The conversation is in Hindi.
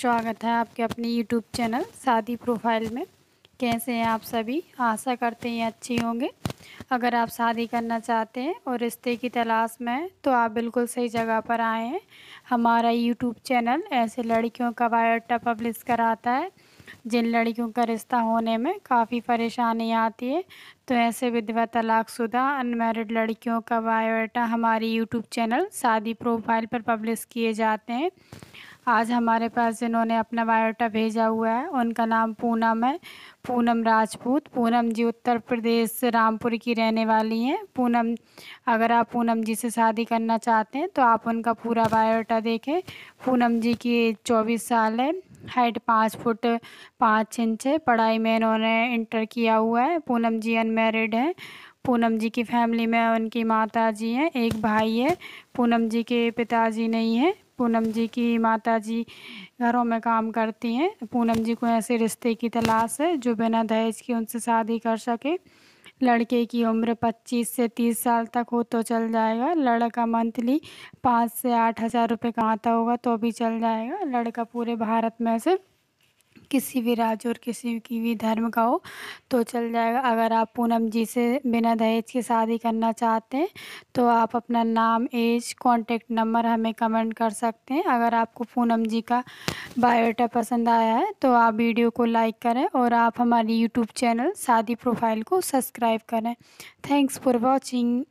स्वागत है आपके अपने यूट्यूब चैनल शादी प्रोफाइल में कैसे हैं आप सभी आशा करते हैं अच्छे होंगे अगर आप शादी करना चाहते हैं और रिश्ते की तलाश में हैं तो आप बिल्कुल सही जगह पर आए हैं हमारा यूट्यूब चैनल ऐसे लड़कियों का बायोटा पब्लिश कराता है जिन लड़कियों का रिश्ता होने में काफ़ी परेशानी आती है तो ऐसे विधवा तलाकशुदा अनमेरिड लड़कियों का बायोडाटा हमारे यूट्यूब चैनल शादी प्रोफाइल पर पब्लिश किए जाते हैं आज हमारे पास जिन्होंने अपना बायोटा भेजा हुआ है उनका नाम पूनम है पूनम राजपूत पूनम जी उत्तर प्रदेश रामपुर की रहने वाली हैं पूनम अगर आप पूनम जी से शादी करना चाहते हैं तो आप उनका पूरा बायोटा देखें पूनम जी की एज चौबीस साल है हाइट पाँच फुट पाँच इंच है पढ़ाई में इन्होंने इंटर किया हुआ है पूनम जी अनमेरिड है पूनम जी की फैमिली में उनकी माता जी हैं एक भाई है पूनम जी के पिताजी नहीं हैं पूनम जी की माता जी घरों में काम करती हैं पूनम जी को ऐसे रिश्ते की तलाश है जो बिना दहेज के उनसे शादी कर सके लड़के की उम्र 25 से 30 साल तक हो तो चल जाएगा लड़का मंथली पाँच से आठ हज़ार रुपये कमाता होगा तो भी चल जाएगा लड़का पूरे भारत में से किसी भी राज्य और किसी की भी धर्म का हो तो चल जाएगा अगर आप पूनम जी से बिना दहेज के शादी करना चाहते हैं तो आप अपना नाम एज कॉन्टेक्ट नंबर हमें कमेंट कर सकते हैं अगर आपको पूनम जी का बायोडाटा पसंद आया है तो आप वीडियो को लाइक करें और आप हमारी यूट्यूब चैनल शादी प्रोफाइल को सब्सक्राइब करें थैंक्स फॉर वॉचिंग